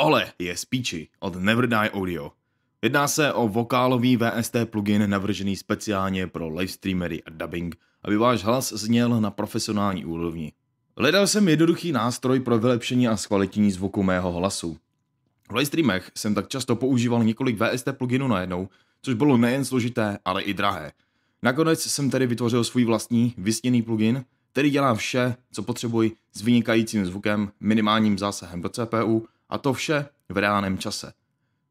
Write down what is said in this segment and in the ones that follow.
Tohle je Speechy od Never Die Audio. Jedná se o vokálový VST plugin navržený speciálně pro livestreamery a dubbing, aby váš hlas zněl na profesionální úrovni. Hledal jsem jednoduchý nástroj pro vylepšení a zkvalitnění zvuku mého hlasu. V livestreamech jsem tak často používal několik VST pluginů najednou, což bylo nejen složité, ale i drahé. Nakonec jsem tedy vytvořil svůj vlastní vysněný plugin, který dělá vše, co potřebuji s vynikajícím zvukem, minimálním zásahem do CPU a to vše v reálném čase.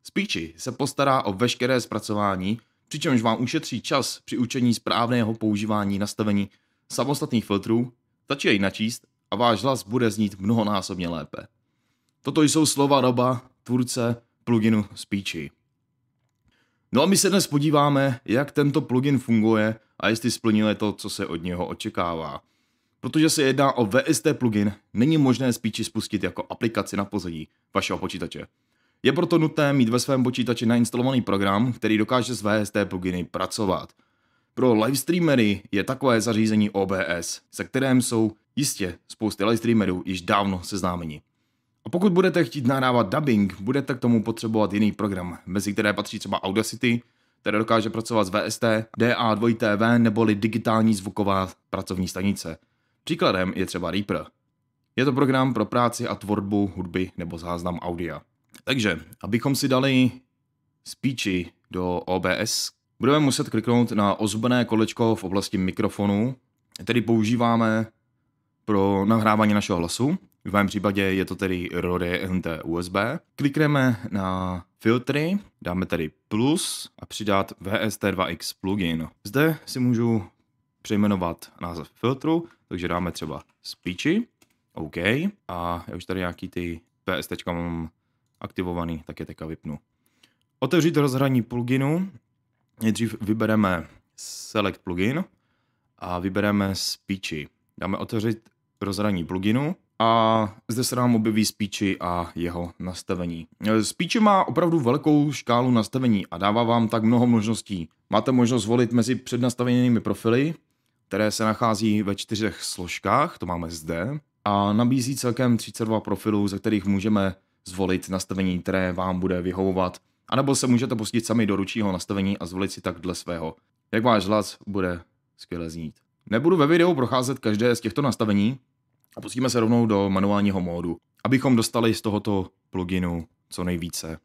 Speechy se postará o veškeré zpracování, přičemž vám ušetří čas při učení správného používání nastavení samostatných filtrů, stačí jej načíst a váš hlas bude znít mnohonásobně lépe. Toto jsou slova Roba, tvůrce pluginu Speechy. No a my se dnes podíváme, jak tento plugin funguje a jestli splnil to, co se od něho očekává. Protože se jedná o VST plugin, není možné spíči spustit jako aplikaci na pozadí vašeho počítače. Je proto nutné mít ve svém počítači nainstalovaný program, který dokáže s VST pluginy pracovat. Pro livestreamery je takové zařízení OBS, se kterým jsou jistě spousty livestreamerů již dávno seznámeni. A pokud budete chtít nahrávat dubbing, budete k tomu potřebovat jiný program, mezi které patří třeba Audacity, které dokáže pracovat s VST, DA2TV neboli digitální zvuková pracovní stanice. Příkladem je třeba Reaper. Je to program pro práci a tvorbu hudby nebo záznam audia. Takže, abychom si dali speechy do OBS, budeme muset kliknout na ozubené kolečko v oblasti mikrofonu, který používáme pro nahrávání našeho hlasu. V mém případě je to tedy Rode NT USB. Klikneme na filtry, dáme tedy plus a přidat VST2X plugin. Zde si můžu přejmenovat název filtru takže dáme třeba speechy, OK. A já už tady nějaký ty PST mám aktivovaný, tak je teďka vypnu. Otevřít rozhraní pluginu. Nejdřív vybereme Select plugin a vybereme speechy. Dáme otevřít rozhraní pluginu a zde se nám objeví speechy a jeho nastavení. E, speechy má opravdu velkou škálu nastavení a dává vám tak mnoho možností. Máte možnost volit mezi přednastavenými profily, které se nachází ve čtyřech složkách, to máme zde, a nabízí celkem 32 profilů, ze kterých můžeme zvolit nastavení, které vám bude vyhovovat, anebo se můžete pustit sami do ručího nastavení a zvolit si tak dle svého. Jak váš hlas bude skvěle znít. Nebudu ve videu procházet každé z těchto nastavení a pustíme se rovnou do manuálního módu, abychom dostali z tohoto pluginu co nejvíce.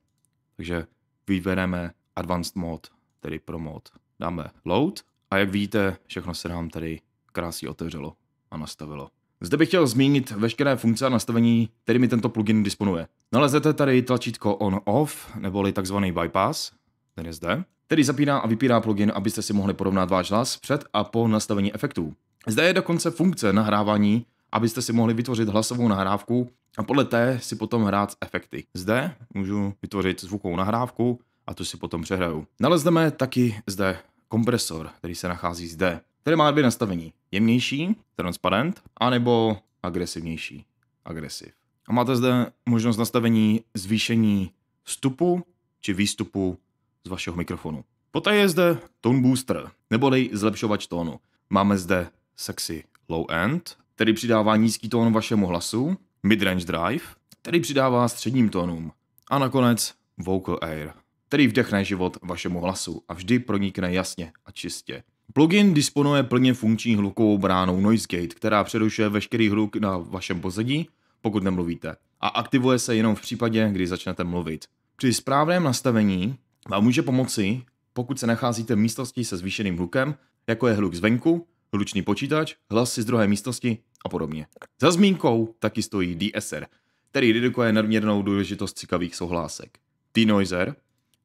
Takže vybereme Advanced Mode, tedy Pro Mode. Dáme Load a jak vidíte, všechno se nám tady krásně otevřelo a nastavilo. Zde bych chtěl zmínit veškeré funkce a nastavení, kterými tento plugin disponuje. Nalezete tady tlačítko on-off, neboli takzvaný bypass, ten je zde, který zapíná a vypíná plugin, abyste si mohli porovnat váš hlas před a po nastavení efektů. Zde je dokonce funkce nahrávání, abyste si mohli vytvořit hlasovou nahrávku a podle té si potom hrát efekty. Zde můžu vytvořit zvukovou nahrávku a tu si potom přehraju. Nalezneme taky zde kompresor, který se nachází zde, který má dvě nastavení. Jemnější, transparent, anebo agresivnější, agresiv. A máte zde možnost nastavení zvýšení vstupu či výstupu z vašeho mikrofonu. Poté je zde tone booster, neboli zlepšovač tónu. Máme zde sexy low end, který přidává nízký tón vašemu hlasu, midrange drive, který přidává středním tónům a nakonec vocal air, který vdechne život vašemu hlasu a vždy pronikne jasně a čistě. Plugin disponuje plně funkční hlukovou bránou Gate, která přerušuje veškerý hluk na vašem pozadí, pokud nemluvíte, a aktivuje se jenom v případě, kdy začnete mluvit. Při správném nastavení vám může pomoci, pokud se nacházíte v místnosti se zvýšeným hlukem, jako je hluk zvenku, hlučný počítač, hlasy z druhé místnosti a podobně. Za zmínkou taky stojí DSR, který redukuje nadměrnou důležitost cikavých souhlásek. T-Noiser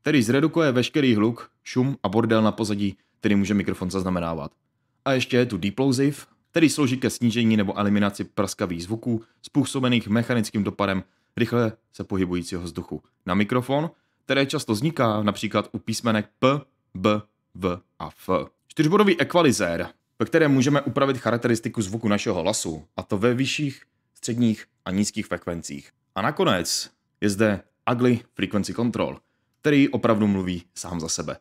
který zredukuje veškerý hluk, šum a bordel na pozadí, který může mikrofon zaznamenávat. A ještě je tu Deplosive, který slouží ke snížení nebo eliminaci praskavých zvuků způsobených mechanickým dopadem rychle se pohybujícího vzduchu na mikrofon, které často vzniká například u písmenek P, B, V a F. Čtyřbodový ekvalizér, ve kterém můžeme upravit charakteristiku zvuku našeho hlasu, a to ve vyšších, středních a nízkých frekvencích. A nakonec je zde Ugly Frequency Control – který opravdu mluví sám za sebe.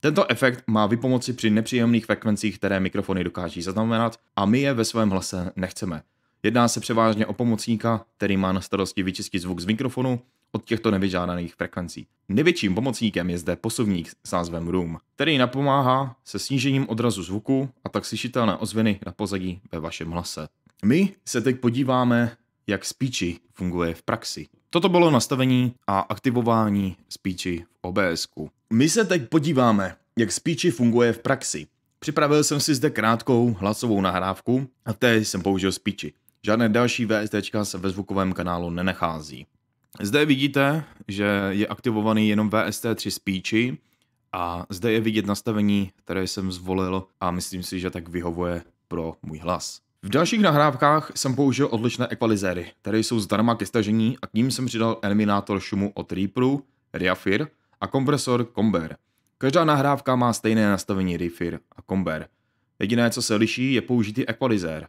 Tento efekt má vypomoci při nepříjemných frekvencích, které mikrofony dokáží zaznamenat a my je ve svém hlase nechceme. Jedná se převážně o pomocníka, který má na starosti vyčistit zvuk z mikrofonu od těchto nevyžádaných frekvencí. Největším pomocníkem je zde posuvník s názvem Room, který napomáhá se snížením odrazu zvuku a tak slyšitelné ozvěny na pozadí ve vašem hlase. My se teď podíváme, jak speechy funguje v praxi. Toto bylo nastavení a aktivování Speechy v obs -ku. My se teď podíváme, jak Speechy funguje v praxi. Připravil jsem si zde krátkou hlasovou nahrávku a té jsem použil Speechy. Žádné další VST se ve zvukovém kanálu nenachází. Zde vidíte, že je aktivovaný jenom VST3 Speechy a zde je vidět nastavení, které jsem zvolil a myslím si, že tak vyhovuje pro můj hlas. V dalších nahrávkách jsem použil odlišné ekvalizéry, které jsou zdarma ke stažení a k ním jsem přidal eliminátor šumu od Reaperu, Reafir a kompresor Comber. Každá nahrávka má stejné nastavení Reafir a Comber. Jediné, co se liší, je použitý ekvalizér.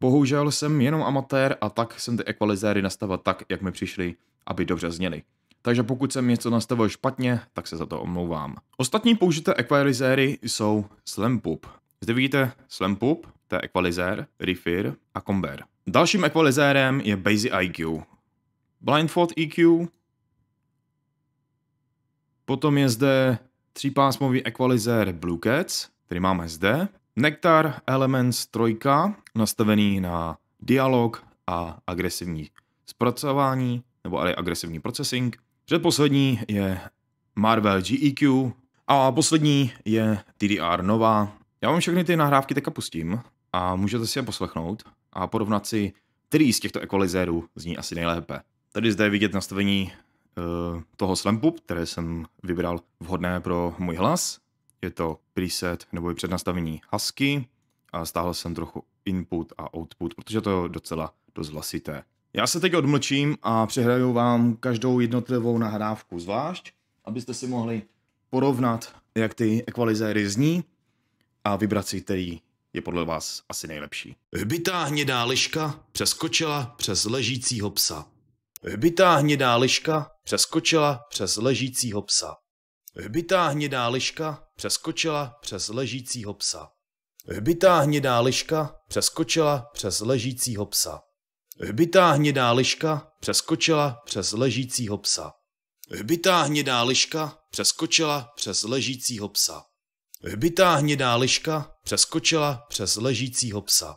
Bohužel jsem jenom amatér a tak jsem ty ekvalizéry nastavil tak, jak mi přišly, aby dobře zněly. Takže pokud jsem něco nastavil špatně, tak se za to omlouvám. Ostatní použité ekvalizéry jsou Slampup. Zde vidíte Slampup, to je Equalizer, Refir a Comber. Dalším Equalizerem je Bayesy IQ. Blindfold EQ. Potom je zde třípásmový equalizer Blue Cats, který máme zde. Nectar Elements 3, nastavený na dialog a agresivní zpracování, nebo ale agresivní processing. Předposlední je Marvel GEQ a poslední je TDR Nova. Já vám všechny ty nahrávky teďka pustím, a můžete si je poslechnout a porovnat si, který z těchto ekvalizérů zní asi nejlépe. Tady zde je vidět nastavení uh, toho slampu, které jsem vybral vhodné pro můj hlas. Je to preset nebo přednastavení husky a stáhl jsem trochu input a output, protože to je docela dost hlasité. Já se teď odmlčím a přehraju vám každou jednotlivou nahrávku zvlášť, abyste si mohli porovnat, jak ty ekvalizéry zní a vybrat si, který je podle vás asi nejlepší? Hbitá hnědá liška přeskočila přes ležícího psa. Hbitá hnědá liška přeskočila přes ležícího psa. Hbitá hnědá liška přeskočila přes ležícího psa. Hbitá hnědá liška přeskočila přes ležícího psa. Hbitá hnědá liška přeskočila přes ležícího psa. Hbitá hnědá liška přeskočila přes ležícího psa. Hbitá hnědá liška přeskočila přes ležícího psa.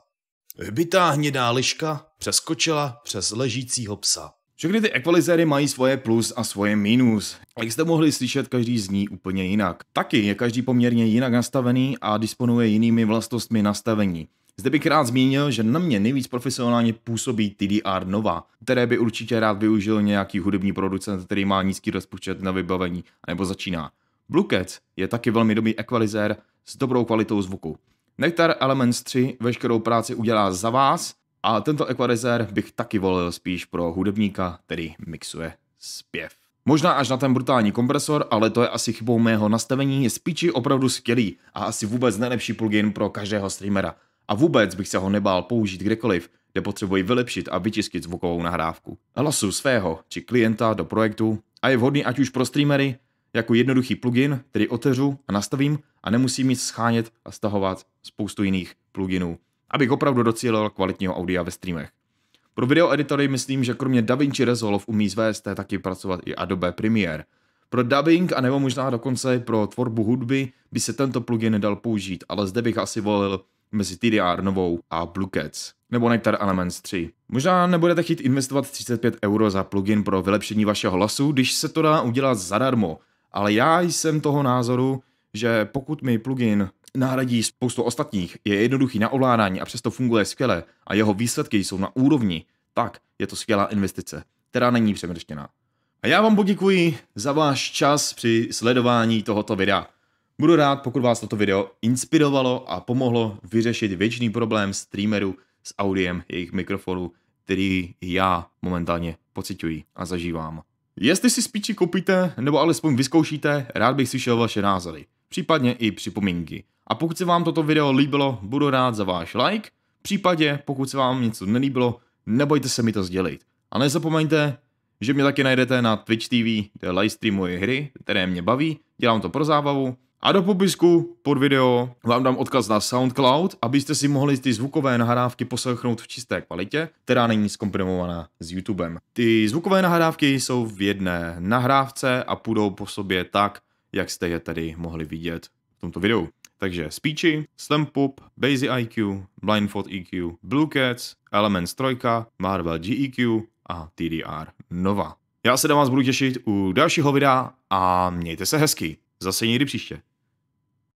Hbitá hnědá liška přeskočila přes ležícího psa. Všechny ty ekvalizéry mají svoje plus a svoje minus. Jak jste mohli slyšet, každý z ní úplně jinak. Taky je každý poměrně jinak nastavený a disponuje jinými vlastnostmi nastavení. Zde bych rád zmínil, že na mě nejvíc profesionálně působí TDR Nova, které by určitě rád využil nějaký hudební producent, který má nízký rozpočet na vybavení, nebo začíná. Blue je taky velmi dobrý equalizer s dobrou kvalitou zvuku. Nectar Elements 3 veškerou práci udělá za vás a tento equalizer bych taky volil spíš pro hudebníka, který mixuje zpěv. Možná až na ten brutální kompresor, ale to je asi chybou mého nastavení, je spíči opravdu skvělý a asi vůbec nejlepší plugin pro každého streamera. A vůbec bych se ho nebál použít kdekoliv, kde potřebuji vylepšit a vyčistit zvukovou nahrávku. Hlasu svého či klienta do projektu a je vhodný ať už pro streamery, jako jednoduchý plugin, který otevřu a nastavím a nemusím nic schánět a stahovat spoustu jiných pluginů, abych opravdu docílil kvalitního audia ve streamech. Pro video editory myslím, že kromě DaVinci Resolve umí z VST taky pracovat i Adobe Premiere. Pro dubbing a nebo možná dokonce pro tvorbu hudby by se tento plugin nedal použít, ale zde bych asi volil mezi TDR novou a BlueCats, nebo Nectar Elements 3. Možná nebudete chtít investovat 35 euro za plugin pro vylepšení vašeho hlasu, když se to dá udělat zadarmo – ale já jsem toho názoru, že pokud mi plugin nahradí spoustu ostatních, je jednoduchý na ovládání a přesto funguje skvěle a jeho výsledky jsou na úrovni, tak je to skvělá investice, která není přemrštěná. A já vám poděkuji za váš čas při sledování tohoto videa. Budu rád, pokud vás toto video inspirovalo a pomohlo vyřešit věčný problém streamerů s audiem jejich mikrofonu, který já momentálně pocituji a zažívám. Jestli si spíči koupíte, nebo alespoň vyzkoušíte, rád bych slyšel vaše názory, případně i připomínky. A pokud se vám toto video líbilo, budu rád za váš like, případně pokud se vám něco nelíbilo, nebojte se mi to sdělit. A nezapomeňte, že mě taky najdete na Twitch TV, kde live streamuji hry, které mě baví, dělám to pro zábavu, a do popisku pod video vám dám odkaz na SoundCloud, abyste si mohli ty zvukové nahrávky poslechnout v čisté kvalitě, která není zkomprimovaná s YouTubem. Ty zvukové nahrávky jsou v jedné nahrávce a půjdou po sobě tak, jak jste je tady mohli vidět v tomto videu. Takže Speechy, Slampup, Bazy IQ, Blindfold EQ, Blue Cats, Elements 3, Marvel GEQ a TDR Nova. Já se na vás budu těšit u dalšího videa a mějte se hezky. Zase někdy příště.